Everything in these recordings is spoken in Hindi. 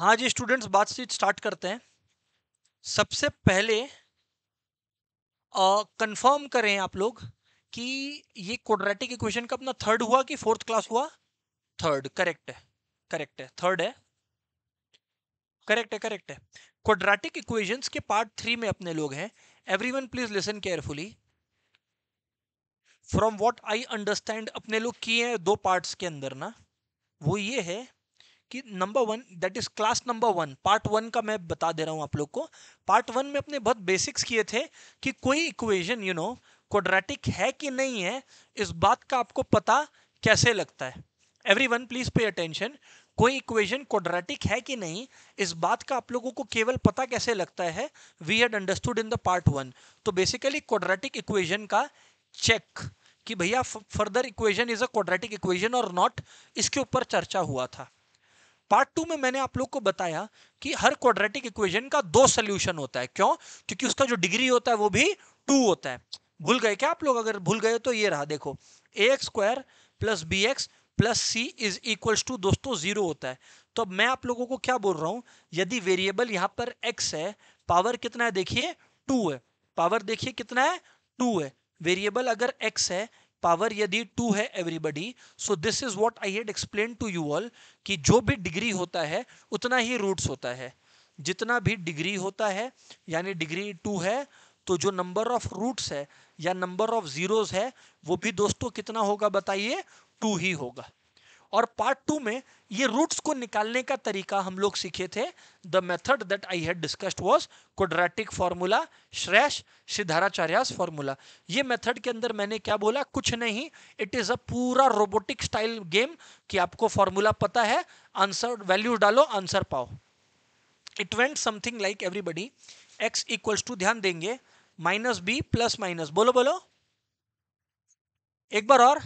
हाँ जी स्टूडेंट्स बातचीत स्टार्ट करते हैं सबसे पहले कंफर्म करें आप लोग कि ये कोड्रेटिक इक्वेशन का अपना थर्ड हुआ कि फोर्थ क्लास हुआ थर्ड करेक्ट है करेक्ट है थर्ड है करेक्ट है करेक्ट है क्वाड्रेटिक इक्वेशंस के पार्ट थ्री में अपने लोग हैं everyone please listen carefully from what I understand अपने लोग किए हैं दो पार्ट्स के अंदर ना वो ये है कि number one that is class number one part one का मैं बता दे रहा हूँ आप लोग को पार्ट वन में अपने बहुत बेसिक्स किए थे कि कोई इक्वेशन यू नो क्वाड्रेटिक है कि नहीं है इस बात का आपको पता कैसे लगता है everyone please pay attention कोई इक्वेशन क्वाड्रेटिक है कि नहीं इस बात का आप लोगों को केवल पता कैसे लगता है we had understood in the part one तो बेसिकली क्वाड्रेटिक इक्वेशन का चेक कि भैया further equation is a quadratic equation और नॉट इसके ऊपर चर्चा हुआ था पार्ट टू में मैंने आप लोग को बताया कि हर क्वाड्रेटिक इक्वेशन का दो सोल्यूशन होता है क्यों क्योंकि उसका जो डिग्री होता है वो भी टू होता है भूल गए क्या आप लोग अगर भूल गए तो ये रहा देखो a x square plus b x plus c is equals to दोस्तों जीरो होता है तो अब मैं आप लोगों को क्या बोल रहा हूँ यदि वेरिएबल यहाँ पर एक्स है पावर कितना है देखिए टू है पावर देखिए कितना है टू है वेरिएबल अगर एक्स है पावर यदि टू है everybody so this is what I had explain to you all कि जो भी डिग्री होता है उतना ही रूट्स होता है जितना भी डिग्री होता है यानी डिग्री टू है तो जो नंबर ऑफ रूट्स है या नंबर ऑफ जीरोस है वो भी दोस्तों कितना होगा बताइए टू ही होगा और पार्ट टू में ये रूट्स को निकालने का तरीका हम लोग सीखे थे the method that I had discussed was quadratic formula श्रेष सिद्धाराचार्यास फॉर्मूला ये मेथड के अंदर मैंने क्या बोला कुछ नहीं इट इज़ अ पूरा रोबोटिक स्टाइल गेम कि आपको फॉर्मूला पता है आंसर वैल्यू डालो आंसर पाओ it went something like everybody x equals to ध्यान देंगे माइनस बी प्लस माइनस बोलो बोलो एक बार और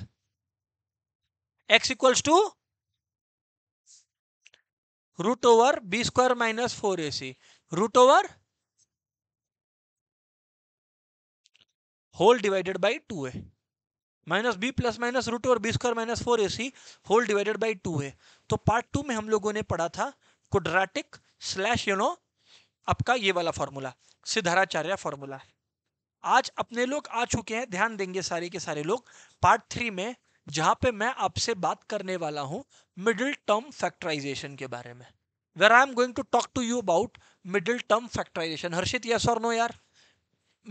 x equals to root over b square minus four a c root over whole divided by two a minus b plus minus root over b square minus four a c whole divided by two a तो पार्ट टू में हम लोगों ने पढ़ा था कुड्राटिक स्लैश यू नो आपका ये वाला फॉर्मूला सिद्धाराचार्य फॉर्मूला आज अपने लोग आ चुके हैं ध्यान देंगे सारे के सारे लोग पार्ट थ्री में जहां पे मैं आपसे बात करने वाला हूं मिडिल टर्म फैक्टराइजेशन के बारे में where I am going to talk to you about middle term factorisation Harshit yes और नो यार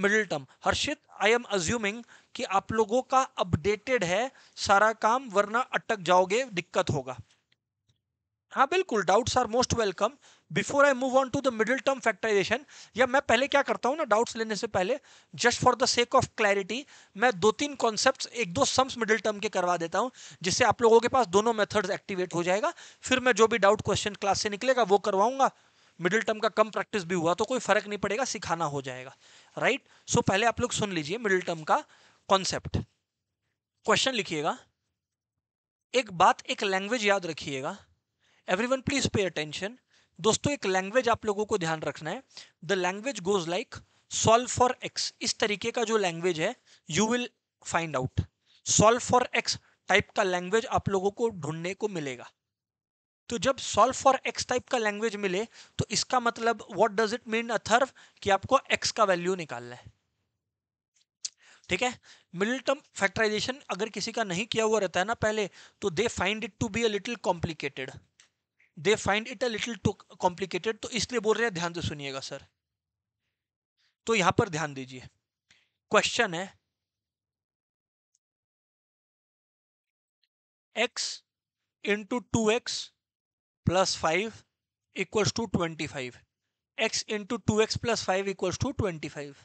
middle term Harshit I am assuming कि आप लोगों का अपडेटेड है सारा काम वरना अटक जाओगे दिक्कत होगा हाँ बिल्कुल doubts are most welcome before I move on to the middle term factorisation या मैं पहले क्या करता हूँ ना डाउट्स लेने से पहले just for the sake of clarity मैं दो तीन कॉन्सेप्ट एक दो सम्स मिडिल टर्म के करवा देता हूँ जिससे आप लोगों के पास दोनों मेथड्स एक्टिवेट हो जाएगा फिर मैं जो भी डाउट क्वेश्चन क्लास से निकलेगा वो करवाऊंगा मिडिल टर्म का कम प्रैक्टिस भी हुआ तो कोई फर्क नहीं पड़ेगा सिखाना हो जाएगा राइट right? सो so, पहले आप लोग सुन लीजिए मिडिल टर्म का कॉन्सेप्ट क्वेश्चन लिखिएगा एक बात एक लैंग्वेज याद रखिएगा एवरीवन प्लीज पे अटेंशन दोस्तों एक लैंग्वेज आप लोगों को ध्यान रखना है the language goes like solve for x इस तरीके का जो लैंग्वेज है you will find out solve for x type का लैंग्वेज आप लोगों को ढूंढने को मिलेगा तो जब सॉल्व फॉर एक्स टाइप का लैंग्वेज मिले तो इसका मतलब what does it mean Atharva कि आपको एक्स का वैल्यू निकालना है ठीक है मिडिल टर्म फैक्टराइजेशन अगर किसी का नहीं किया हुआ रहता है ना पहले तो they find it to be a little complicated they find it a little too complicated तो इसलिए बोल रहे हैं ध्यान से सुनिएगा सर तो यहां पर ध्यान दीजिए क्वेश्चन है x into two x plus five equals to twenty five x into two x plus five equals to twenty five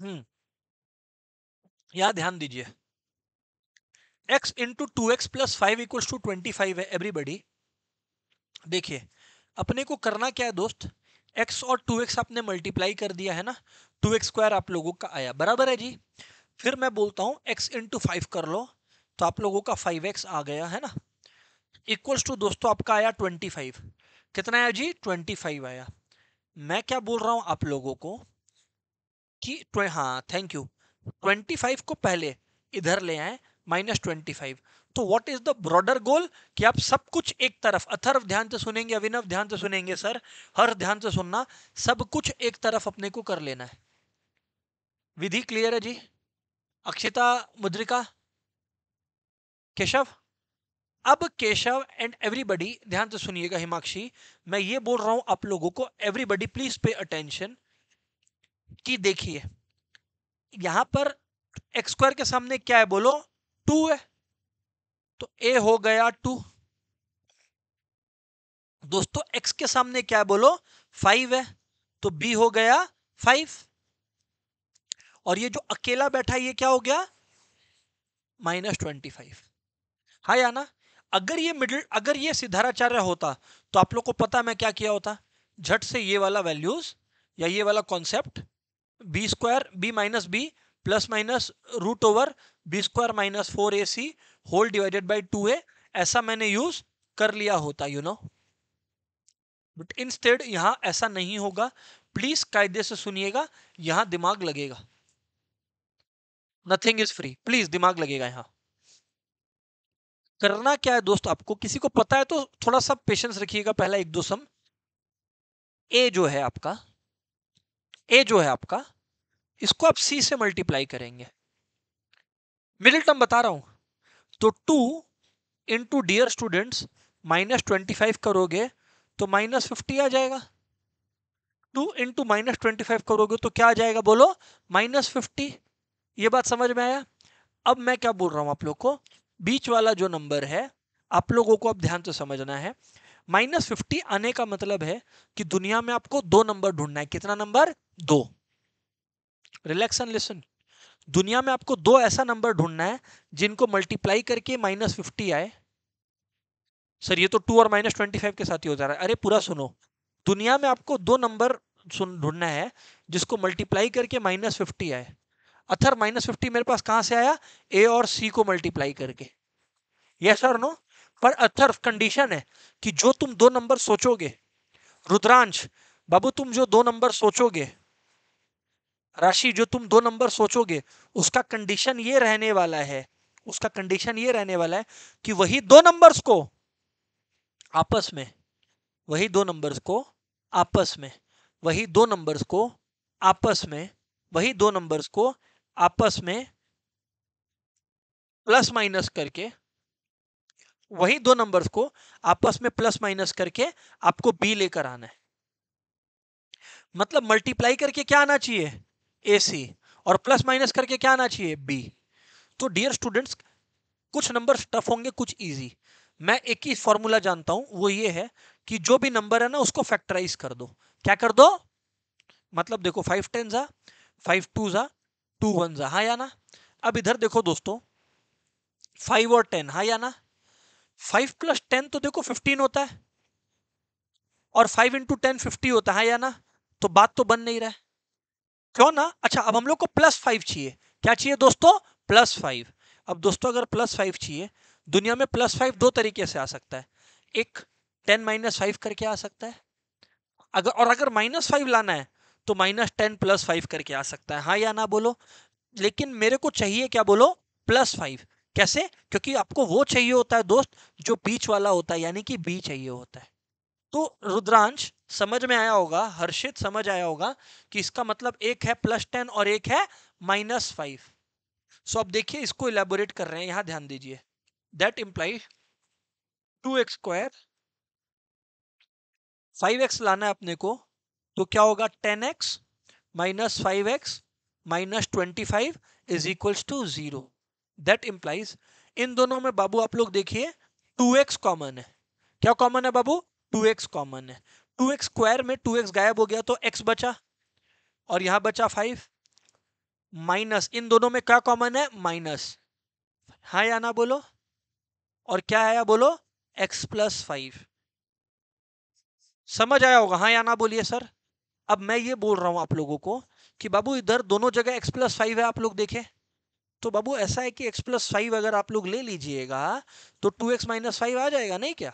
hmm ध्यान दीजिए x into two x plus five equals to twenty five है एवरीबडी देखिए अपने को करना क्या है दोस्त x और 2x आपने मल्टीप्लाई कर दिया है ना एक्स स्क्वायर आप लोगों का आया बराबर है जी फिर मैं बोलता हूँ x इंटू फाइव कर लो तो आप लोगों का 5x आ गया है ना इक्वल्स टू दोस्तों आपका आया 25 कितना आया जी 25 आया मैं क्या बोल रहा हूँ आप लोगों को कि हाँ थैंक यू ट्वेंटी फाइव को पहले इधर ले आए माइनस ट्वेंटी फाइव तो what is the broader goal कि आप सब कुछ एक तरफ अथर्व ध्यान से सुनेंगे अभिनव ध्यान से सुनेंगे सर हर ध्यान से सुनना सब कुछ एक तरफ अपने को कर लेना है विधि क्लियर है जी अक्षिता मुद्रिका केशव अब केशव एंड एवरीबडी ध्यान से सुनिएगा हिमाक्षी मैं ये बोल रहा हूं आप लोगों को एवरीबडी प्लीज पे अटेंशन कि देखिए यहां पर एक्स स्क्वायर के सामने क्या है बोलो टू है तो ए हो गया टू दोस्तों एक्स के सामने क्या है बोलो फाइव है तो बी हो गया फाइव और ये जो अकेला बैठा ये क्या हो गया माइनस ट्वेंटी फाइव हा या ना अगर ये मिडिल अगर ये सिद्धाराचार्य होता तो आप लोग को पता मैं क्या किया होता झट से ये वाला वैल्यूज या ये वाला concept b square b minus b plus minus root over b square minus four a c whole divided by two a ऐसा मैंने यूज कर लिया होता you know but instead यहाँ ऐसा नहीं होगा प्लीज कायदे से सुनिएगा यहां दिमाग लगेगा नथिंग इज फ्री प्लीज दिमाग लगेगा यहाँ करना क्या है दोस्त आपको किसी को पता है तो थोड़ा सा पेशेंस रखिएगा पहला एक दो सम ए जो है आपका ए जो है आपका इसको आप सी से मल्टीप्लाई करेंगे मिडिल टर्म बता रहा हूं तो two into dear students minus twenty five करोगे तो माइनस फिफ्टी आ जाएगा two into minus twenty five करोगे तो क्या आ जाएगा बोलो माइनस फिफ्टी ये बात समझ में आया अब मैं क्या बोल रहा हूं आप लोग को बीच वाला जो नंबर है आप लोगों को अब ध्यान से समझना है माइनस फिफ्टी आने का मतलब है कि दुनिया में आपको दो नंबर ढूंढना है कितना नंबर दो रिलैक्स एंड लिसन दुनिया में आपको दो ऐसा नंबर ढूंढना है जिनको मल्टीप्लाई करके माइनस फिफ्टी आए सर ये तो टू और माइनस ट्वेंटी फाइव के साथ ही हो जा रहा है अरे पूरा सुनो दुनिया में आपको दो नंबर सुन ढूंढना है जिसको मल्टीप्लाई करके माइनस फिफ्टी आए अथर माइनस फिफ्टी मेरे पास कहां से आया ए और सी को मल्टीप्लाई करके यस और नो पर अथर्व कंडीशन है कि जो तुम दो नंबर सोचोगे रुद्रांश बाबू तुम जो दो नंबर सोचोगे राशि जो तुम दो नंबर सोचोगे उसका कंडीशन ये रहने वाला है उसका कंडीशन ये रहने वाला है कि वही दो नंबर्स को आपस में वही दो नंबर्स को आपस में वही दो नंबर्स को आपस में वही दो नंबर्स को आपस में प्लस माइनस करके वही दो नंबर्स को आपस में प्लस माइनस करके आपको बी लेकर आना है मतलब मल्टीप्लाई करके क्या आना चाहिए ए सी और प्लस माइनस करके क्या आना चाहिए बी तो डियर स्टूडेंट्स कुछ नंबर टफ होंगे कुछ ईजी मैं एक ही फॉर्मूला जानता हूं वो ये है कि जो भी नंबर है ना उसको फैक्टराइज कर दो क्या कर दो मतलब देखो फाइव टेन जा फाइव टू जा टू वन जा हाँ या ना अब इधर देखो दोस्तों फाइव और टेन हाँ या ना फाइव प्लस टेन तो देखो फिफ्टीन होता है और फाइव इंटू टेन फिफ्टी होता है या ना तो बात तो बन नहीं रहा क्यों ना अच्छा अब हम लोग को प्लस फाइव चाहिए क्या चाहिए दोस्तों प्लस फाइव अब दोस्तों अगर प्लस फाइव चाहिए दुनिया में प्लस फाइव दो तरीके से आ सकता है एक टेन माइनस फाइव करके आ सकता है अगर और अगर माइनस फाइव लाना है तो माइनस टेन प्लस फाइव करके आ सकता है हाँ या ना बोलो लेकिन मेरे को चाहिए क्या बोलो प्लस फाइव कैसे क्योंकि आपको वो चाहिए होता है दोस्त जो बीच वाला होता है यानी कि बी चाहिए होता है तो रुद्रांश समझ में आया होगा हर्षित समझ आया होगा कि इसका मतलब एक है प्लस टेन और एक है माइनस फाइव सो अब देखिए इसको इलेबोरेट कर रहे हैं यहां ध्यान दीजिए that implies two x square five x लाना है अपने को तो क्या होगा ten x minus five x minus twenty five is equals to zero that implies इन दोनों में बाबू आप लोग देखिए 2x कॉमन है क्या कॉमन है बाबू 2x कॉमन है 2x स्क्वायर में 2x गायब हो गया तो x बचा और यहां बचा 5 माइनस इन दोनों में क्या कॉमन है माइनस हाँ या ना बोलो और क्या आया बोलो x प्लस फाइव समझ आया होगा हाँ या ना बोलिए सर अब मैं ये बोल रहा हूं आप लोगों को कि बाबू इधर दोनों जगह x प्लस फाइव है आप लोग देखें तो बाबू ऐसा है कि एक्स प्लस फाइव अगर आप लोग ले लीजिएगा तो टू एक्स माइनस फाइव आ जाएगा नहीं क्या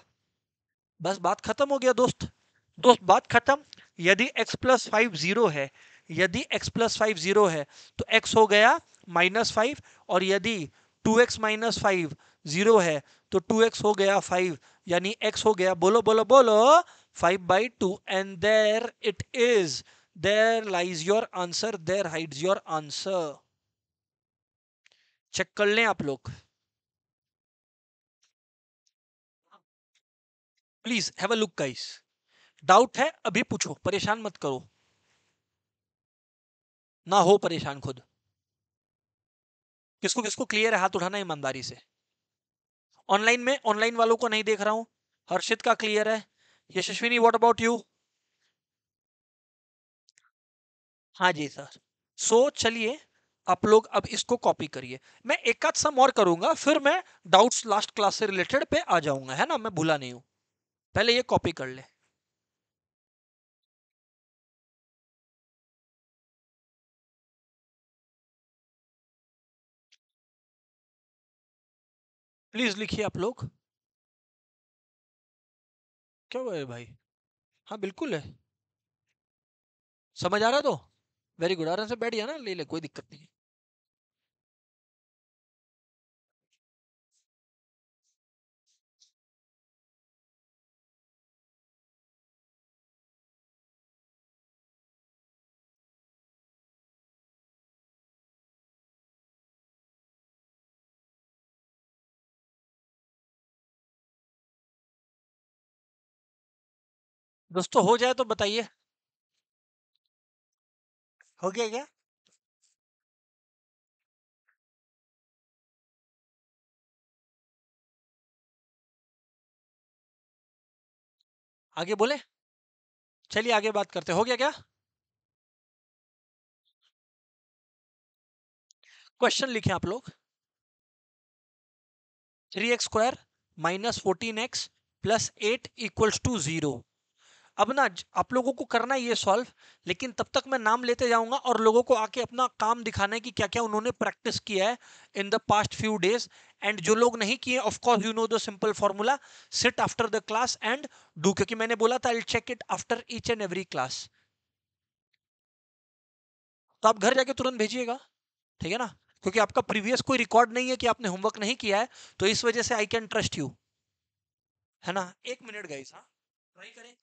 बस बात खत्म हो गया दोस्त दोस्त बात खत्म यदि x प्लस फाइव जीरो है यदि x प्लस फाइव जीरो है तो x हो गया माइनस फाइव और यदि two x minus five zero है तो टू एक्स हो गया फाइव यानी x हो गया बोलो बोलो बोलो five by two and there it is there lies your answer there hides your answer check कर लें आप लोग please have a look guys doubt है अभी पूछो परेशान मत करो ना हो परेशान खुद किसको किसको क्लियर है हाथ उठाना ईमानदारी से ऑनलाइन में ऑनलाइन वालों को नहीं देख रहा हूं हर्षित का क्लियर है यशस्विनी व्हाट अबाउट यू हाँ जी सर सो so, चलिए आप लोग अब इसको कॉपी करिए मैं एक आध सम और करूंगा फिर मैं डाउट्स लास्ट क्लास से रिलेटेड पे आ जाऊंगा है ना मैं भूला नहीं हूं पहले ये कॉपी कर ले प्लीज लिखिए आप लोग क्या हुआ है भाई हाँ बिल्कुल है समझ आ रहा तो वेरी गुड आराम से बैठ गया ना ले ले कोई दिक्कत नहीं है दोस्तों हो जाए तो बताइए हो गया क्या आगे बोले चलिए आगे बात करते हो गया क्या क्वेश्चन लिखे आप लोग three x square minus fourteen x plus eight equals to zero अब ना आप लोगों को करना है ये सॉल्व लेकिन तब तक मैं नाम लेते जाऊंगा और लोगों को आके अपना काम दिखाना है कि क्या क्या उन्होंने प्रैक्टिस किया है in the past few days and जो लोग नहीं किए of course you know the simple formula sit after the class and do क्योंकि मैंने बोला था I check it after each and every class तो आप घर जाके तुरंत भेजिएगा ठीक है ना क्योंकि आपका प्रीवियस कोई रिकॉर्ड नहीं है कि आपने होमवर्क नहीं किया है तो इस वजह से आई कैन ट्रस्ट यू है ना एक मिनट गई हाँ ट्राई करें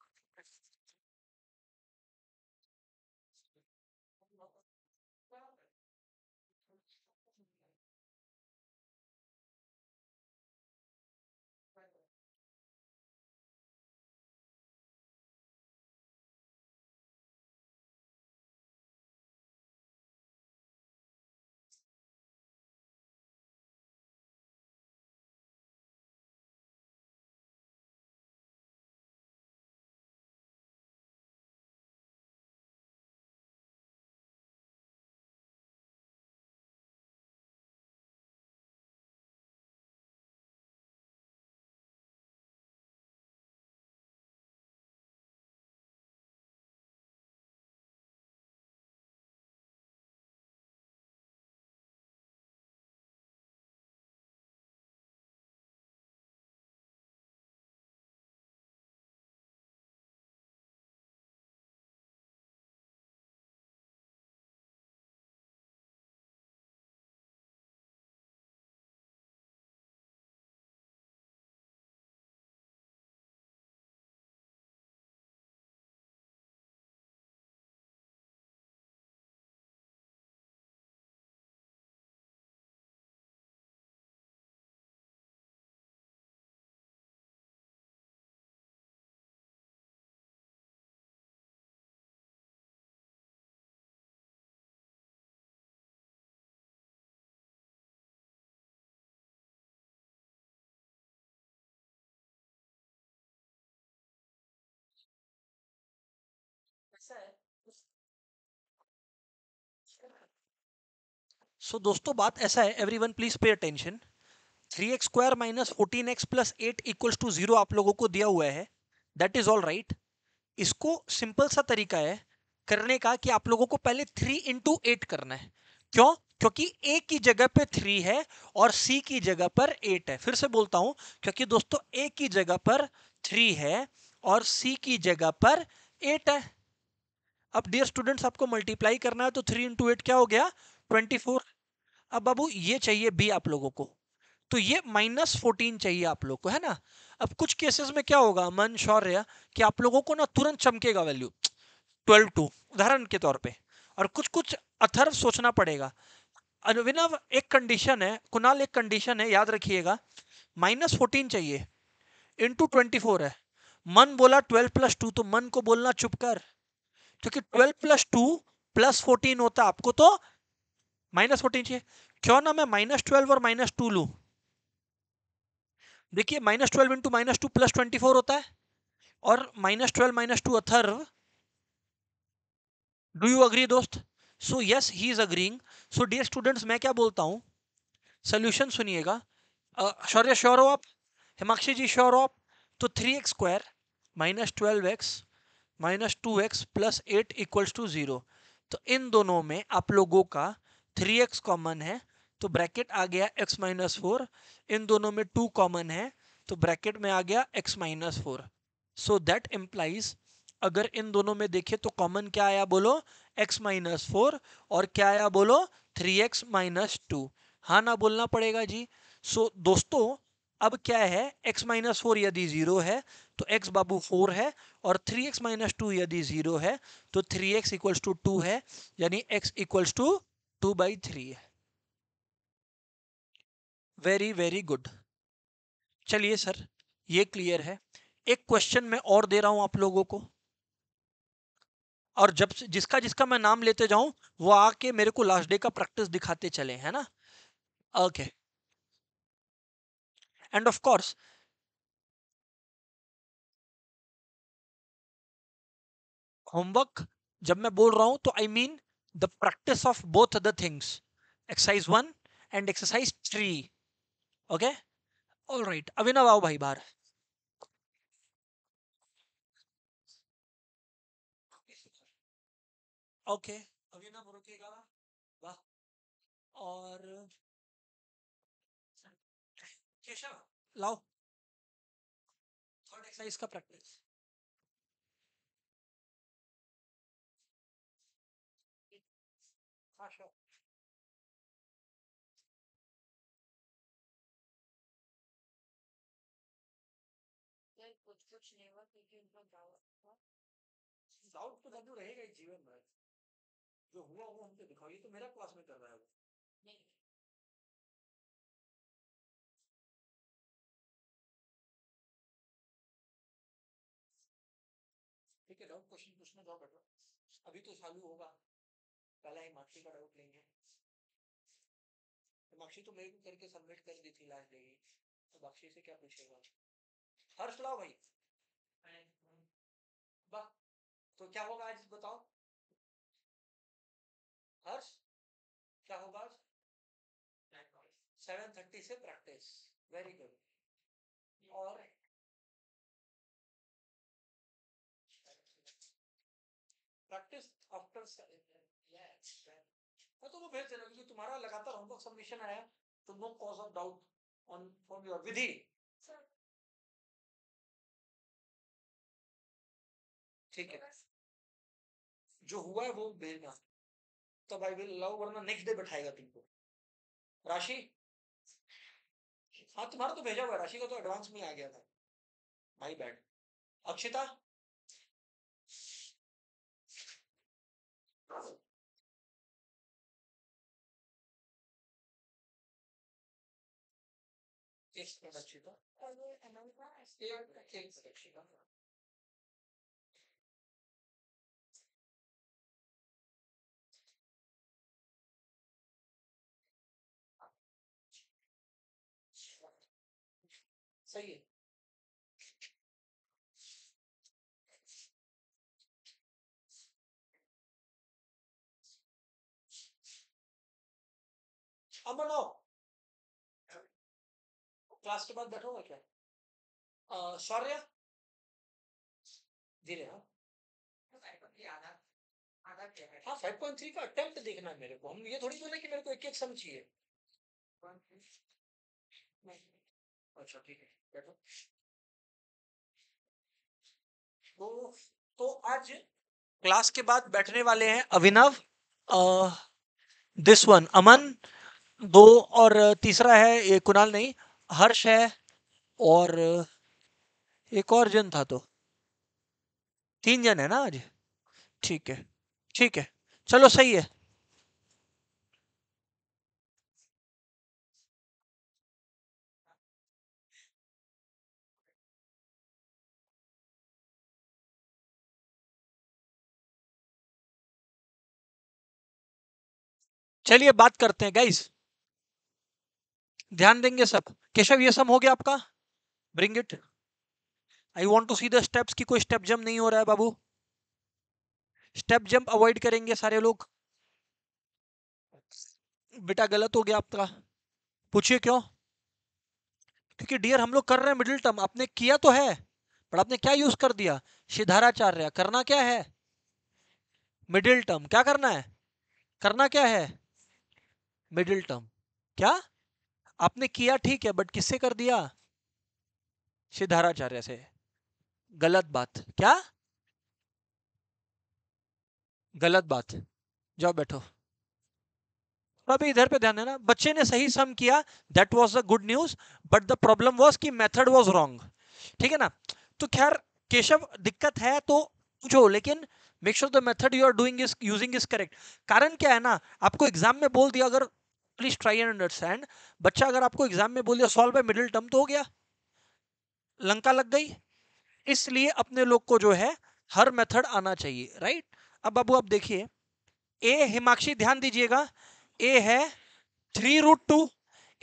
सो so, दोस्तों बात ऐसा है everyone please pay attention three x square minus fourteen x plus eight equals to zero आप लोगों को दिया हुआ है दैट इज ऑल राइट इसको सिंपल सा तरीका है करने का कि आप लोगों को पहले थ्री इंटू एट करना है क्यों क्योंकि ए की जगह पे थ्री है और सी की जगह पर एट है फिर से बोलता हूं क्योंकि दोस्तों ए की जगह पर थ्री है और सी की जगह पर एट है अब डियर स्टूडेंट्स आपको मल्टीप्लाई करना है तो थ्री इंटू एट क्या हो गया ट्वेंटी फोर अब बाबू ये चाहिए बी आप लोगों को तो ये माइनस फोर्टीन चाहिए आप लोग को है ना अब कुछ केसेस में क्या होगा मन शौर्य कि आप लोगों को ना तुरंत चमकेगा वैल्यू ट्वेल्व टू उदाहरण के तौर पे और कुछ कुछ अथर सोचना पड़ेगा अनुविनव एक कंडीशन है कुनाल एक कंडीशन है याद रखिएगा माइनस फोर्टीन चाहिए इंटू ट्वेंटी फोर है मन बोला ट्वेल्व प्लस टू तो मन को बोलना चुप कर क्योंकि twelve plus two plus fourteen होता आपको तो माइनस फोर्टीन चाहिए क्यों ना मैं माइनस ट्वेल्व और माइनस टू लू देखिए minus twelve into minus two plus twenty four होता है और minus twelve minus two Atharva do you agree दोस्त so yes he is agreeing so dear students मैं क्या बोलता हूँ सोल्यूशन सुनिएगा शौर्य श्योर हो आप हिमाक्षी जी श्योर हो आप तो three x square minus twelve x minus two x plus eight equals to zero तो इन दोनों में आप लोगों का थ्री एक्स कॉमन है तो ब्रैकेट आ गया एक्स माइनस फोर इन दोनों में टू कॉमन है तो ब्रैकेट में आ गया x minus four so that implies अगर इन दोनों में देखिए तो कॉमन क्या आया बोलो एक्स माइनस फोर और क्या आया बोलो थ्री एक्स माइनस टू हाँ ना बोलना पड़ेगा जी सो so, दोस्तों अब क्या है x माइनस फोर यदि ज़ीरो है तो x बाबू फोर है और थ्री एक्स माइनस टू यदि ज़ीरो है तो three x equals to two है यानी x equals to two by three है वेरी वेरी गुड चलिए सर ये क्लियर है एक क्वेश्चन मैं और दे रहा हूं आप लोगों को और जब जिसका जिसका मैं नाम लेते जाऊं वो आके मेरे को लास्ट डे का प्रैक्टिस दिखाते चले है ना okay okay. and of course homework जब मैं बोल रहा हूं तो I mean the practice of both the things exercise one and exercise three okay all right Abhinav आओ भाई बाहर ओके अभिनव रुकेगा वाह और केशव लाओ थर्ड एक्सरसाइज का प्रैक्टिस कुछ कुछ नेवर क्योंकि उनका डाउट तो जरूर तो रहेगा जीवन भर जो हुआ वो हमको दिखाओ ये तो मेरा क्लास में कर रहा है वो ठीक है डाउट क्वेश्चन पूछना जाओ बेटा अभी तो चालू होगा पहला ही मार्क्सी का डाउट लेंगे तो मार्क्सी तो मेरे को करके सबमिट कर दी थी लास्ट डे तो मार्क्सी से क्या पूछेगा हर्ष लाओ भाई बा तो क्या होगा आज बताओ हर्ष क्या होगा आज सेवन थर्टी से प्रैक्टिस वेरी गुड और प्रैक्टिस आफ्टर हाँ, तो वो भेज देना क्योंकि तुम्हारा लगातार होमवर्क सबमिशन आया तो no cause of doubt on from your विधि ठीक है जो हुआ है वो भेजना तो भाई विल लव वरना नेक्स्ट डे बैठाएगा तुमको राशि हाँ तुम्हारा तो भेजा हुआ राशि का तो एडवांस में आ गया था भाई बैठ Akshita expectativa. Eu que expectativa. Isso aí. Amor, não. Class के बाद बैठूंगा क्या शौर्य धीरे हाँ हाँ फाइव पॉइंट थ्री का अटेम्प्ट देखना है मेरे को हम ये थोड़ी बोले कि मेरे को एक एक सम चाहिए अच्छा ठीक है बैठो तो तो आज क्लास के बाद बैठने वाले हैं अभिनव दिस वन अमन दो और तीसरा है ये कुणाल नहीं हर्ष है और एक और जन था तो तीन जन है ना आज ठीक है ठीक है चलो सही है चलिए बात करते हैं गाइस ध्यान देंगे सब केशव ये सम हो गया आपका bring it I want to see the steps की कोई स्टेप जम्प नहीं हो रहा है बाबू स्टेप जम्प अवॉइड करेंगे सारे लोग बेटा गलत हो गया आपका पूछिए क्यों क्योंकि डियर हम लोग कर रहे हैं मिडिल टर्म आपने किया तो है पर आपने क्या यूज कर दिया सिधाराचार्य करना क्या है मिडिल टर्म क्या करना है करना क्या है मिडिल टर्म क्या आपने किया ठीक है बट किससे कर दिया सिद्धाराचार्य से गलत बात क्या गलत बात जाओ बैठो अभी इधर पे ध्यान देना बच्चे ने सही सम किया that was the good news but the problem was कि मेथड वाज रॉन्ग ठीक है ना तो खैर केशव दिक्कत है तो जो लेकिन make sure the method you are doing is using is correct कारण क्या है ना आपको एग्जाम में बोल दिया अगर प्लीज ट्राई एंड अंडरस्टैंड बच्चा अगर आपको एग्जाम में बोल दिया सॉल्व बाय मिडिल टर्म तो हो गया लंका लग गई इसलिए अपने लोग को जो है हर मेथड आना चाहिए राइट अब बाबू आप देखिए ए हिमाक्षी ध्यान दीजिएगा ए है थ्री रूट टू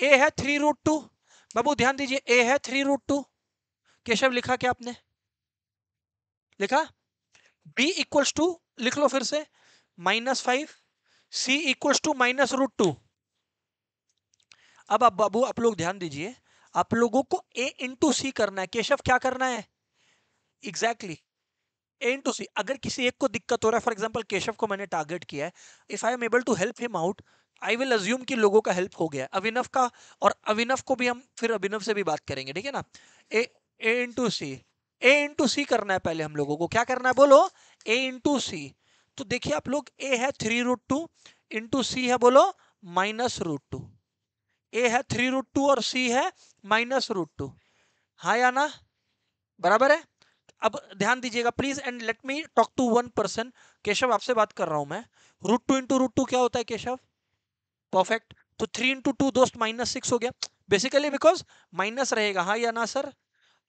ए है थ्री रूट टू बाबू ध्यान दीजिए ए है थ्री रूट टू केशव लिखा क्या आपने लिखा बी इक्वल्स टू लिख लो फिर से minus five c equals to minus root two अब आप बाबू आप लोग ध्यान दीजिए आप लोगों को ए इंटू सी करना है केशव क्या करना है एग्जैक्टली ए इंटू सी अगर किसी एक को दिक्कत हो रहा है फॉर एग्जाम्पल केशव को मैंने टारगेट किया है if I am able to help him out I will assume कि लोगों का हेल्प हो गया अभिनव का और अभिनव को भी हम फिर अभिनव से भी बात करेंगे ठीक है ना ए ए इंटू सी ए इंटू सी करना है पहले हम लोगों को क्या करना है बोलो ए इंटू सी तो देखिए आप लोग ए है three root two into c है बोलो माइनस रूट टू ए है थ्री रूट टू और सी है माइनस रूट टू हाँ या ना बराबर है अब ध्यान दीजिएगा please and let me talk to one person Keshav आपसे बात कर रहा हूं मैं root two into root two क्या होता है केशव परफेक्ट तो थ्री इंटू टू दोस्त माइनस सिक्स हो गया बेसिकली बिकॉज माइनस रहेगा हाँ या ना सर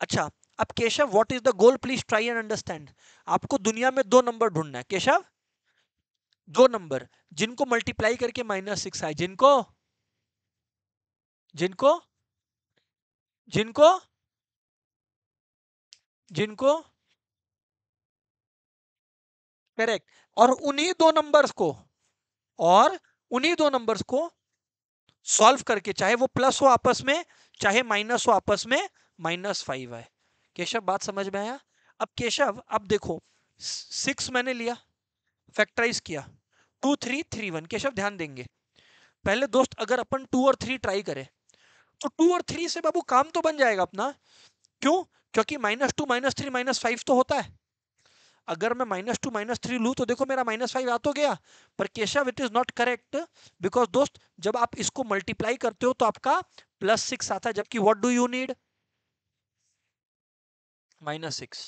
अच्छा अब Keshav what is the goal please try and understand आपको दुनिया में दो नंबर ढूंढना है केशव दो नंबर जिनको मल्टीप्लाई करके माइनस सिक्स आए जिनको जिनको जिनको जिनको करेक्ट और उन्हीं दो नंबर्स को और उन्हीं दो नंबर्स को सॉल्व करके चाहे वो प्लस हो आपस में चाहे माइनस हो आपस में माइनस फाइव है केशव बात समझ में आया अब केशव अब देखो सिक्स मैंने लिया फैक्टराइज किया two three three one Keshav ध्यान देंगे पहले दोस्त अगर अपन टू और थ्री ट्राई करें तो टू और थ्री से बाबू काम तो बन जाएगा अपना क्यों क्योंकि minus two minus three minus five तो होता है अगर मैं माइनस टू माइनस थ्री लू तो देखो मेरा माइनस फाइव आ तो गया पर Keshav it is not correct because दोस्त जब आप इसको मल्टीप्लाई करते हो तो आपका प्लस सिक्स आता है जबकि what do you need minus six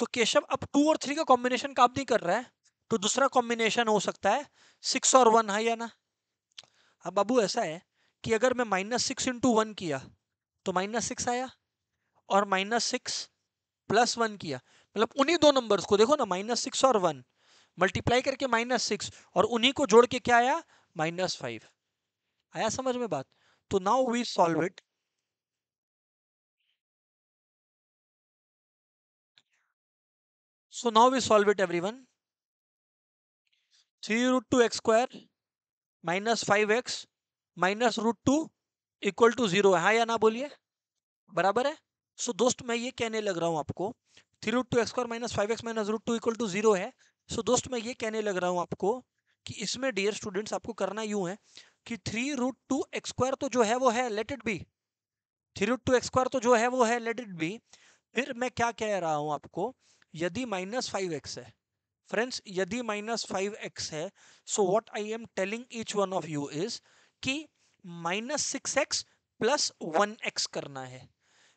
तो केशव अब टू और थ्री का कॉम्बिनेशन काम नहीं कर रहा है तो दूसरा कॉम्बिनेशन हो सकता है सिक्स और वन है या ना अब हाँ, बाबू ऐसा है कि अगर मैं माइनस सिक्स इंटू वन किया तो माइनस सिक्स आया और माइनस सिक्स प्लस वन किया मतलब उन्हीं दो नंबर्स को देखो ना माइनस सिक्स और वन मल्टीप्लाई करके माइनस सिक्स और उन्हीं को जोड़ के क्या आया माइनस फाइव आया समझ में बात तो now we solve it so we now it every one three root two x square minus five x minus root two equal to zero है हाँ या ना बोलिए बराबर है सो so, दोस्त मैं ये कहने लग रहा हूँ आपको three root two x square minus five x minus root two equal to zero है सो so, दोस्त मैं ये कहने लग रहा हूँ आपको कि इसमें डियर स्टूडेंट्स आपको करना यूँ है कि three root two x square तो जो है वो है let it be three root two x square तो जो है वो है लेट इट बी फिर मैं क्या कह रहा हूँ आपको यदि माइनस फाइव एक्स है फ्रेंड्स यदि माइनस फाइव एक्स है so what I am telling each one of you is कि minus six x plus one x करना है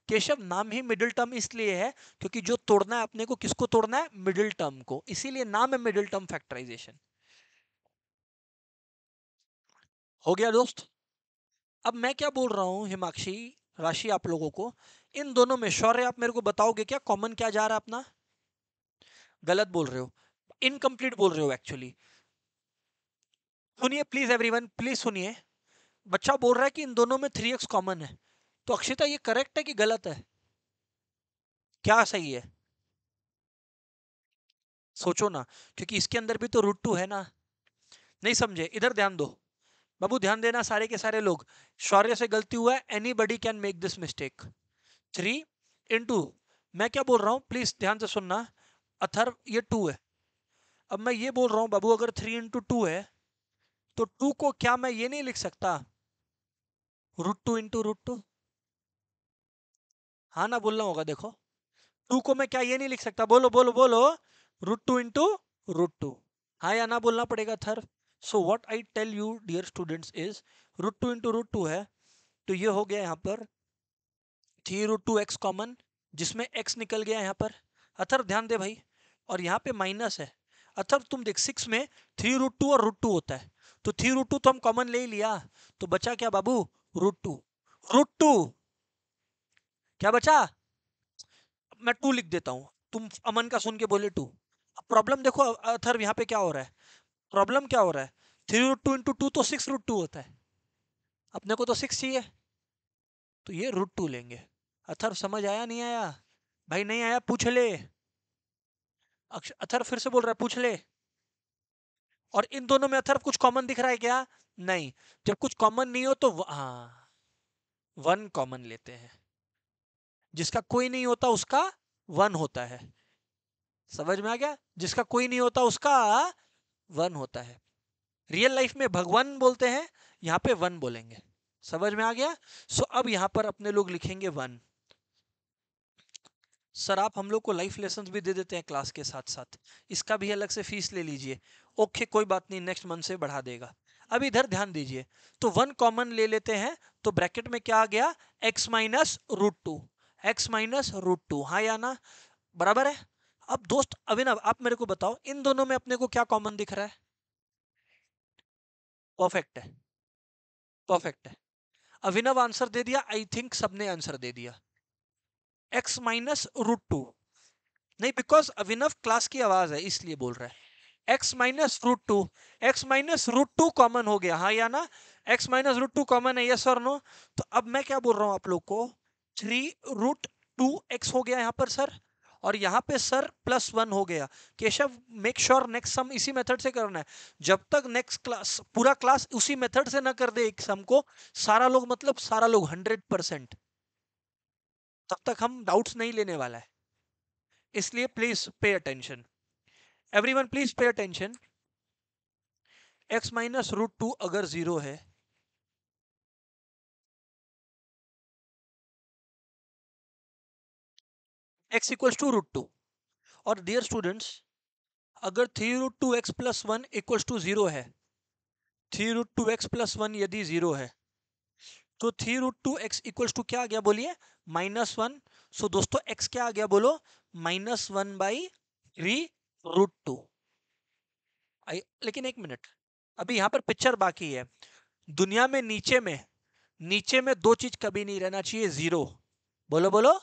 केशव नाम ही मिडिल टर्म इसलिए है क्योंकि जो तोड़ना है अपने को किसको तोड़ना है मिडिल टर्म को इसीलिए नाम है मिडिल टर्म फैक्टराइजेशन हो गया दोस्त अब मैं क्या बोल रहा हूं हिमाक्षी राशि आप लोगों को इन दोनों में शौर्य आप मेरे को बताओगे क्या कॉमन क्या जा रहा है अपना गलत बोल रहे हो इनकम्प्लीट बोल रहे हो एक्चुअली सुनिए प्लीज एवरीवन प्लीज सुनिए बच्चा बोल रहा है कि इन दोनों में थ्री एक्स कॉमन है तो अक्षिता ये करेक्ट है कि गलत है क्या सही है सोचो ना क्योंकि इसके अंदर भी तो रूट टू है ना नहीं समझे इधर ध्यान दो बाबू ध्यान देना सारे के सारे लोग शौर्य से गलती हुआ है anybody can make this mistake three in two मैं क्या बोल रहा हूँ प्लीज ध्यान से सुनना अथर ये टू है अब मैं ये बोल रहा हूँ बाबू अगर थ्री इंटू टू है तो टू को क्या मैं ये नहीं लिख सकता root two into root two हाँ ना बोलना होगा देखो टू को मैं क्या ये नहीं लिख सकता बोलो बोलो बोलो root two into root two हाँ या ना बोलना पड़ेगा थर so what I tell you dear students is root two into root two है तो ये हो गया यहाँ पर three root two x common जिसमें एक्स निकल गया यहाँ पर अथर ध्यान दे भाई और यहाँ पे माइनस है अथर तुम देख सिक्स में थ्री रूट टू और रूट टू होता है तो थ्री रूट टू तो हम कॉमन ले ही लिया तो बचा क्या बाबू रूट टू रूट टू क्या बचा मैं टू लिख देता हूं तुम अमन का सुन के बोले टू प्रॉब्लम देखो अथर यहां पे क्या हो रहा है प्रॉब्लम क्या हो रहा है three root two into two तो सिक्स रूट टू होता है अपने को तो सिक्स चाहिए तो ये रूट टू लेंगे अथर समझ आया नहीं आया भाई नहीं आया पूछ ले अथर फिर से बोल रहा है पूछ ले और इन दोनों में अथर कुछ कॉमन दिख रहा है क्या नहीं जब कुछ कॉमन नहीं हो तो हाँ वन कॉमन लेते हैं जिसका कोई नहीं होता उसका वन होता है समझ में आ गया जिसका कोई नहीं होता उसका वन होता है रियल लाइफ में भगवान बोलते हैं यहाँ पे वन बोलेंगे समझ में आ गया सो अब यहाँ पर अपने लोग लिखेंगे वन सर आप हम लोग को लाइफ लेसन भी दे देते हैं क्लास के साथ साथ इसका भी अलग से फीस ले लीजिए ओके कोई बात नहीं नेक्स्ट मंथ से बढ़ा देगा अब इधर ध्यान दीजिए तो वन कॉमन ले लेते हैं तो ब्रैकेट में क्या आ गया x minus root two x minus root two हाँ या ना बराबर है अब दोस्त अभिनव आप मेरे को बताओ इन दोनों में अपने को क्या कॉमन दिख रहा है परफेक्ट है परफेक्ट है अभिनव आंसर दे दिया आई थिंक सबने आंसर दे दिया एक्स माइनस रूट टू नहीं बिकॉज अभिनव क्लास की आवाज है इसलिए बोल रहा है x minus root two x minus root two common हो गया हाँ या ना x minus root two common है यस और नो तो अब मैं क्या बोल रहा हूँ आप लोग को थ्री रूट टू एक्स हो गया यहाँ पर सर और यहाँ पे सर प्लस वन हो गया Keshav make sure next sum इसी मेथड से करना है जब तक नेक्स्ट क्लास पूरा क्लास उसी मेथड से ना कर दे एक सम को सारा लोग मतलब सारा लोग हंड्रेड परसेंट तब तक हम डाउट्स नहीं लेने वाला है इसलिए please pay attention everyone please pay attention x minus root two अगर जीरो है x equals to root two और डियर स्टूडेंट्स अगर three root two x plus one equals to zero है three root two x plus one यदि जीरो है तो three root two x equals to क्या आ गया बोलिए माइनस वन सो दोस्तों एक्स क्या आ गया बोलो minus one by three root two लेकिन एक मिनट अभी यहां पर पिक्चर बाकी है दुनिया में नीचे में नीचे में दो चीज कभी नहीं रहना चाहिए जीरो बोलो बोलो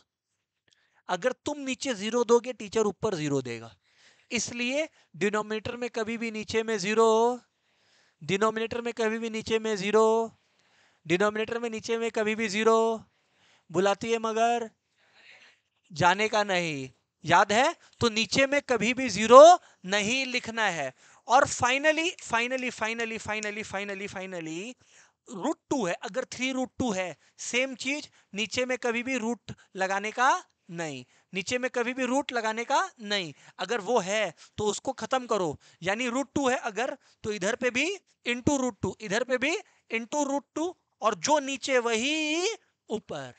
अगर तुम नीचे जीरो दोगे टीचर ऊपर जीरो देगा इसलिए डिनोमिनेटर में कभी भी नीचे में जीरो डिनोमिनेटर में कभी भी नीचे में जीरो डिनोमिनेटर में नीचे में कभी भी जीरो बुलाती है मगर जाने का नहीं याद है तो नीचे में कभी भी जीरो नहीं लिखना है और finally finally finally finally finally finally root two है अगर थ्री रूट टू है सेम चीज नीचे में कभी भी रूट लगाने का नहीं नीचे में कभी भी रूट लगाने का नहीं अगर वो है तो उसको खत्म करो यानी रूट टू है अगर तो इधर पे भी इंटू रूट टू इधर पे भी इंटू रूट टू और जो नीचे वही ऊपर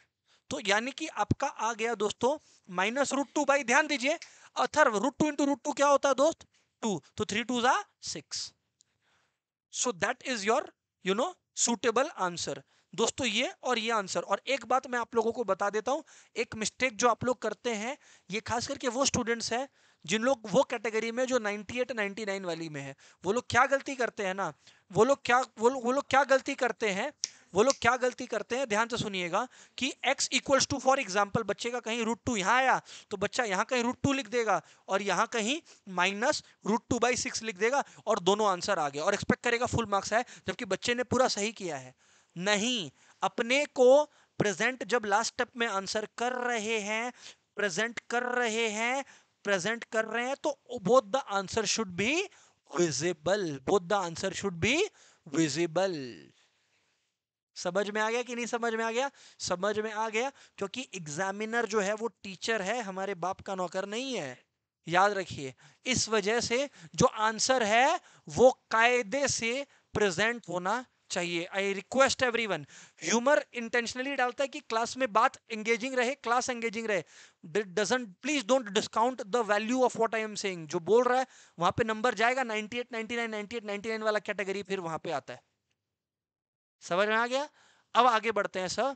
तो यानी कि आपका आ गया दोस्तों माइनस रूट टू बाई ध्यान दीजिए Atharv root two into root two क्या होता है दोस्त टू तो थ्री टू जा six so that is your you know suitable answer दोस्तों ये और ये आंसर और एक बात मैं आप लोगों को बता देता हूँ एक मिस्टेक जो आप लोग करते हैं ये खास करके वो स्टूडेंट्स हैं जिन लोग वो कैटेगरी में जो 98 99 वाली में है वो लोग क्या गलती करते हैं ना वो लोग क्या वो लोग वो लोग क्या गलती करते हैं वो लोग क्या गलती करते हैं ध्यान से सुनिएगा कि x equals to for example बच्चे का कहीं रूट टू यहाँ आया तो बच्चा यहाँ कहीं रूट टू लिख देगा और यहाँ कहीं minus root two by six लिख देगा और दोनों आंसर आ गया और एक्सपेक्ट करेगा फुल मार्क्स है जबकि बच्चे ने पूरा सही किया है नहीं अपने को प्रेजेंट जब लास्ट स्टेप में आंसर कर रहे हैं प्रेजेंट कर रहे हैं प्रेजेंट कर रहे हैं तो both the answer should be visible both the answer should be visible समझ में आ गया कि नहीं समझ में आ गया समझ में आ गया क्योंकि एग्जामिनर जो है वो टीचर है हमारे बाप का नौकर नहीं है याद रखिए इस वजह से जो आंसर है वो कायदे से प्रेजेंट होना चाहिए I request every one humour intentionally डालता है कि क्लास में बात एंगेजिंग रहे क्लास एंगेजिंग रहे doesn't please don't discount the value of what I am saying जो बोल रहा है वहां पे नंबर जाएगा 98 99 98 99 वाला कैटेगरी फिर वहां पे आता है समझ में आ गया अब आगे बढ़ते हैं सर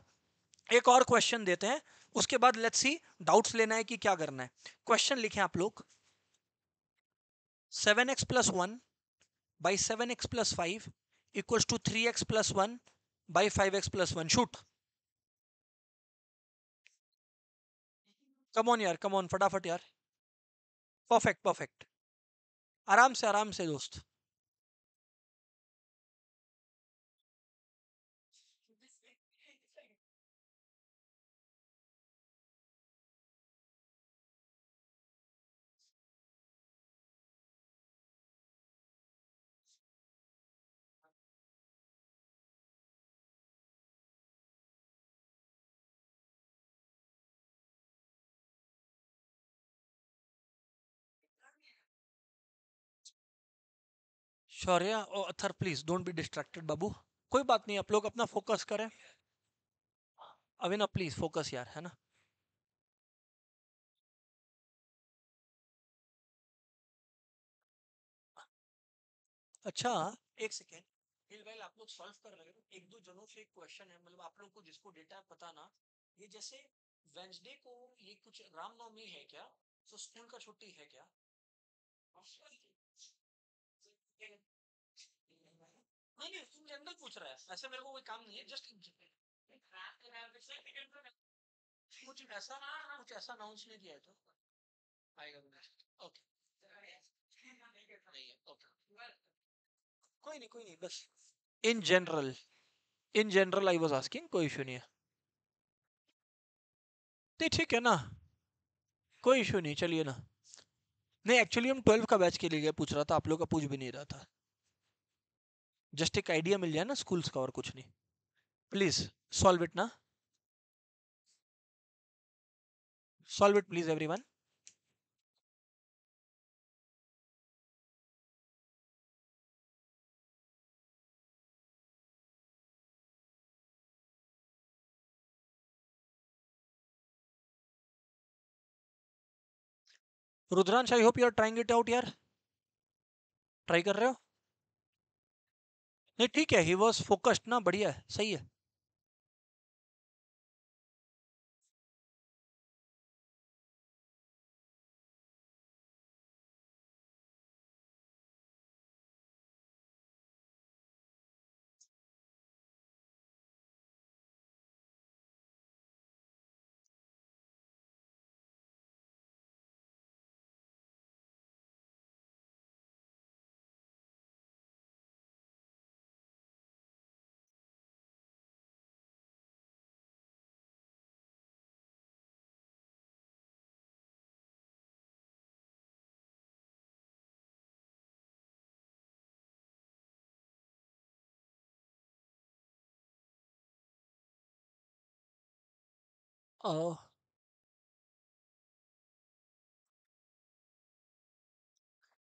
एक और क्वेश्चन देते हैं उसके बाद लेट्स सी डाउट्स लेना है कि क्या करना है क्वेश्चन लिखे आप लोग seven x plus one by seven x plus five equals to three x plus one by five x plus one shoot come on यार कमोन फटाफट यार परफेक्ट परफेक्ट आराम से आराम से दोस्त शौर्या और Athar please don't be distracted बाबू कोई बात नहीं आप लोग अपना फोकस करें अविना प्लीज फोकस यार है ना अच्छा एक सेकेंड भाई आप लोग सॉल्व कर रहे हो एक दो जनों से एक क्वेश्चन है मतलब आप लोग को जिसको डेटा है पता ना ये जैसे वेंसडे को ये कुछ रामनवमी है क्या तो स्कूल का छुट्टी है क्या जनरल पूछ रहा है ऐसे मेरे को कोई काम नहीं है जस्ट कुछ ऐसा कुछ ऐसा अनाउंस नहीं किया था तो। आएगा ओके तो नहीं है कोई नहीं कोई नहीं बस in general in general I was asking कोई इशू नहीं है नहीं ठीक है ना कोई इशू नहीं चलिए ना नहीं एक्चुअली हम ट्वेल्व का बैच के लिए गए पूछ रहा था आप लोग का पूछ भी नहीं रहा था जस्ट एक आइडिया मिल जाए ना स्कूल्स का और कुछ नहीं प्लीज सॉल्व इट ना solve it please everyone Rudransh I hope you are trying it out यार ट्राई कर रहे हो नहीं ठीक है ही वॉज फोकस्ड ना बढ़िया है सही है Oh.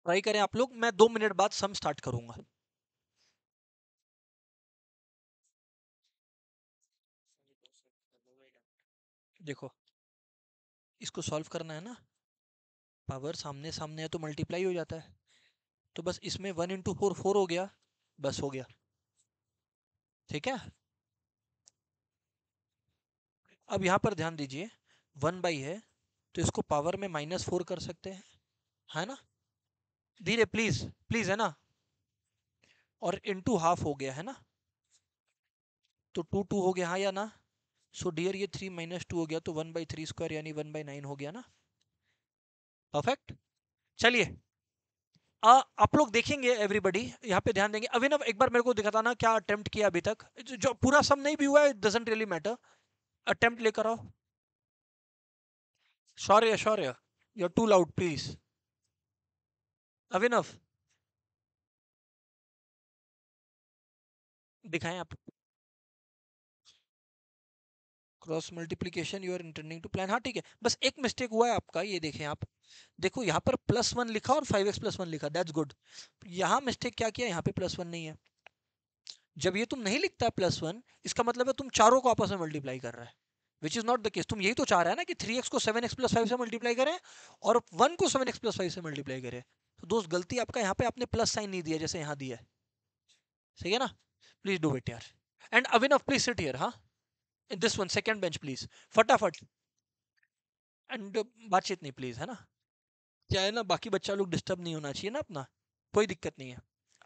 ट्राई करें आप लोग मैं दो मिनट बाद सम स्टार्ट करूंगा देखो इसको सॉल्व करना है ना पावर सामने सामने है तो मल्टीप्लाई हो जाता है तो बस इसमें वन इंटू फोर फोर हो गया बस हो गया ठीक है अब यहाँ पर ध्यान दीजिए वन बाई है तो इसको पावर में माइनस फोर कर सकते हैं है ना धीरे प्लीज प्लीज है ना और इनटू हाफ हो गया है ना तो टू टू हो गया हाँ या ना सो so डियर ये थ्री माइनस टू हो गया तो वन बाई थ्री स्क्वायर यानी वन बाई नाइन हो गया ना परफेक्ट चलिए आप लोग देखेंगे एवरीबडी यहाँ पे ध्यान देंगे अभिनव एक बार मेरे को दिखाता ना क्या अटेम्प्ट किया अभी तक जो पूरा सम नहीं भी हुआ है डजेंट रियली मैटर अटेम्प्ट लेकर आओ Shaurya Shaurya you too loud please Abhinav दिखाएं आप cross multiplication you are intending to plan हाँ ठीक है बस एक मिस्टेक हुआ है आपका ये देखें आप देखो यहाँ पर प्लस वन लिखा और फाइव एक्स प्लस वन लिखा दैट्स गुड यहाँ मिस्टेक क्या किया यहाँ पे प्लस वन नहीं है जब ये तुम नहीं लिखता है प्लस वन इसका मतलब है तुम चारों को आपस में मल्टीप्लाई कर रहा है which is not the case तुम यही तो चाह रहे हैं ना कि थ्री एक्स को सेवन एक्स प्लस फाइव से मल्टीप्लाई करें और वन को सेवन एक्स प्लस फाइव से मल्टीप्लाई करें तो दोस्त गलती आपका यहाँ पे आपने प्लस साइन नहीं दिया जैसे यहाँ दिया है सही है ना प्लीज डू इट यार and Avin of please sit here हाँ in this one second bench please फटाफट एंड बातचीत नहीं प्लीज है ना क्या है ना बाकी बच्चा लोग डिस्टर्ब नहीं होना चाहिए ना अपना कोई दिक्कत नहीं है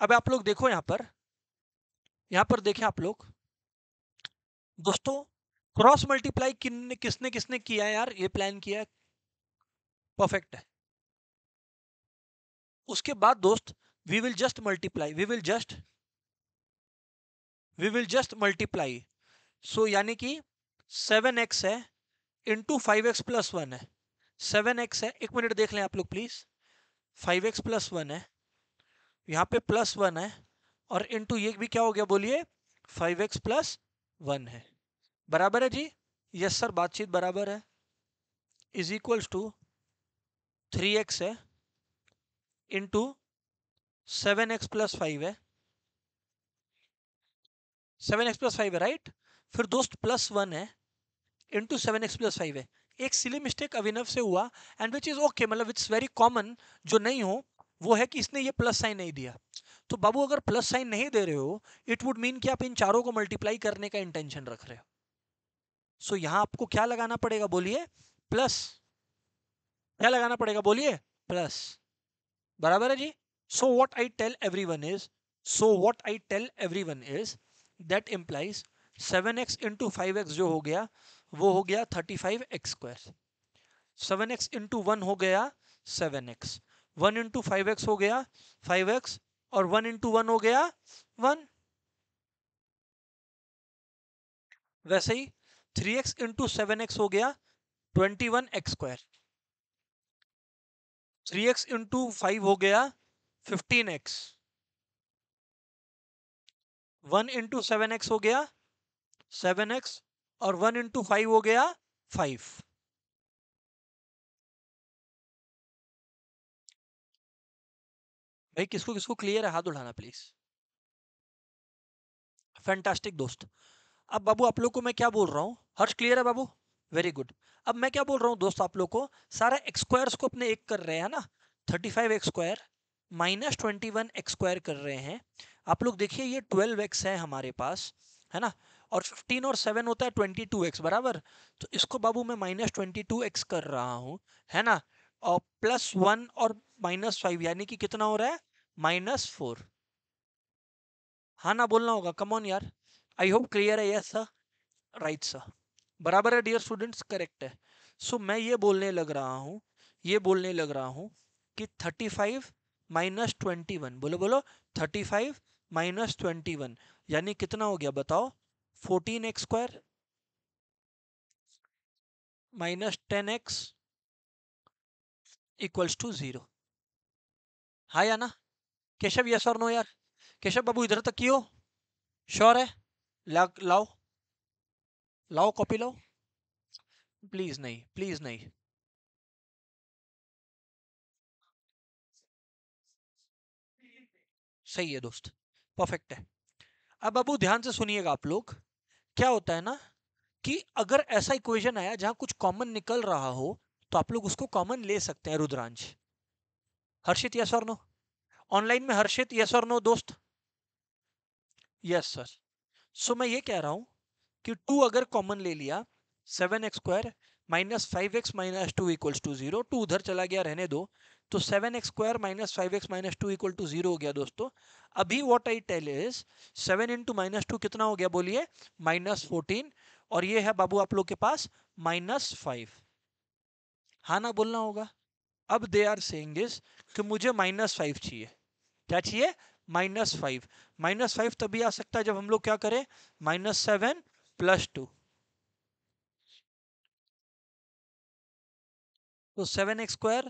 अब आप लोग देखो यहाँ पर यहां पर देखें आप लोग दोस्तों क्रॉस मल्टीप्लाई किन किसने किसने किया यार ये प्लान किया है परफेक्ट है उसके बाद दोस्त we will just multiply we will just we will just multiply so यानी कि सेवन एक्स है into five x plus one है सेवन एक्स है एक मिनट देख लें आप लोग please five x plus one है यहाँ पे प्लस वन है और इनटू ये भी क्या हो गया बोलिए फाइव एक्स प्लस वन है बराबर है जी यस सर बातचीत बराबर है is equals to three x है into seven x plus five है सेवन एक्स प्लस फाइव है राइट फिर दोस्त प्लस वन है into seven x plus five है एक सिली मिस्टेक अभिनव से हुआ एंड विच इज़ ओके मतलब इट्स वेरी कॉमन जो नहीं हो वो है कि इसने ये प्लस साइन नहीं दिया तो बाबू अगर प्लस साइन नहीं दे रहे हो इट वुड मीन कि आप इन चारों को मल्टीप्लाई करने का इंटेंशन रख रहे हो सो so, यहां आपको क्या लगाना पड़ेगा बोलिए प्लस क्या लगाना पड़ेगा बोलिए प्लस बराबर है जी so what I tell every one is so what I tell every one is that implies seven x into five x जो हो गया वो हो गया thirty five x square seven x into one हो गया seven x one into five x हो गया फाइव एक्स और वन इंटू वन हो गया वन वैसे ही three x into seven x हो गया twenty one x square three x into five हो गया fifteen x one into seven x हो गया सेवन एक्स और वन इंटू फाइव हो गया फाइव भाई किसको किसको क्लियर है हाथ उठाना प्लीज फैंटास्टिक दोस्त अब बाबू आप लोग को मैं क्या बोल रहा हूँ हर्ष क्लियर है बाबू वेरी गुड अब मैं क्या बोल रहा हूँ दोस्त आप लोग को सारा एक्सक्वायर्स को अपने एक कर रहे हैं ना thirty five x square minus twenty one x square कर रहे हैं आप लोग देखिए ये ट्वेल्व एक्स है हमारे पास है ना और फिफ्टीन और सेवन होता है ट्वेंटी टू एक्स बराबर तो इसको बाबू मैं माइनस ट्वेंटी टू एक्स कर रहा हूँ है ना और प्लस वन और माइनस फाइव यानी कि कितना हो रहा है माइनस फोर हाँ ना बोलना होगा कम ऑन यार आई होप क्लियर है यस सर राइट सर बराबर है डियर स्टूडेंट्स करेक्ट है सो so, मैं ये बोलने लग रहा हूँ ये बोलने लग रहा हूँ कि thirty five minus twenty one बोलो बोलो thirty five minus twenty one यानी कितना हो गया बताओ fourteen x square minus ten x equals to zero हाँ या ना केशव यस और नो यार केशव बाबू इधर तक की हो श्योर है ला, लाओ लाओ कॉपी लाओ प्लीज नहीं प्लीज नहीं सही है दोस्त परफेक्ट है अब बाबू ध्यान से सुनिएगा आप लोग क्या होता है ना कि अगर ऐसा इक्वेशन आया जहां कुछ कॉमन निकल रहा हो तो आप लोग उसको कॉमन ले सकते हैं रुद्रांश हर्षित यस और नो ऑनलाइन में हर्षित यस और नो दोस्त यस सर सो मैं ये कह रहा हूं कि टू अगर कॉमन ले लिया seven x square minus five x minus two equals to zero two उधर चला गया रहने दो तो seven x square minus five x minus two equal to zero हो गया दोस्तों अभी what I tell is seven into minus two कितना हो गया बोलिए माइनस फोर्टीन और ये है बाबू आप लोग के पास माइनस फाइव हाँ ना बोलना होगा अब दे आर सेइंग कि मुझे माइनस फाइव चाहिए क्या चाहिए माइनस फाइव माइनस फाइव तभी आ सकता है जब हम लोग क्या करें माइनस सेवन प्लस टू तो सेवन एक्स स्क्वायर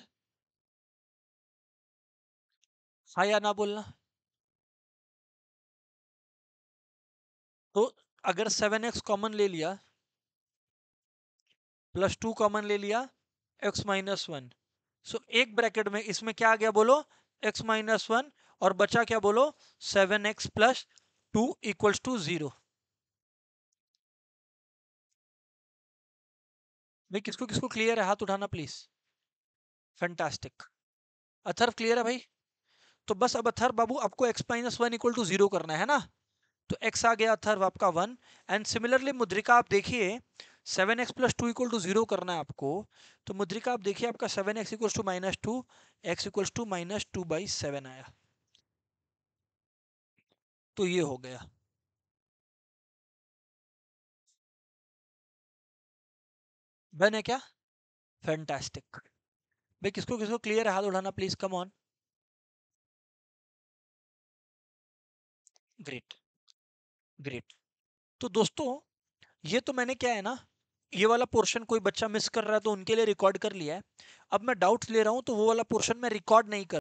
हाँ या ना बोलना तो अगर सेवन एक्स कॉमन ले लिया प्लस टू कॉमन ले लिया एक्स माइनस वन सो एक ब्रैकेट में इसमें क्या आ गया बोलो एक्स माइनस वन और बचा क्या बोलो seven x plus two equals to zero भाई किसको किसको क्लियर है हाथ उठाना प्लीज फैंटास्टिक अथर्व क्लियर है भाई तो बस अब अथर बाबू आपको x minus one equal to zero करना है ना तो एक्स आ गया अथर्व आपका वन एंड सिमिलरली मुद्रिका आप देखिए seven x plus two equal to zero करना है आपको तो मुद्रिका आप देखिए आपका seven x equals to minus two x equals to minus two by seven आया तो ये हो गया बने क्या फैंटास्टिक भाई किसको किसको क्लियर है हाथ उठाना please come on great great तो दोस्तों ये तो मैंने क्या है ना ये वाला पोर्शन कोई बच्चा मिस कर रहा है तो उनके लिए रिकॉर्ड कर लिया है अब मैं डाउट्स ले रहा हूँ तो वो वाला पोर्शन मैं रिकॉर्ड नहीं कर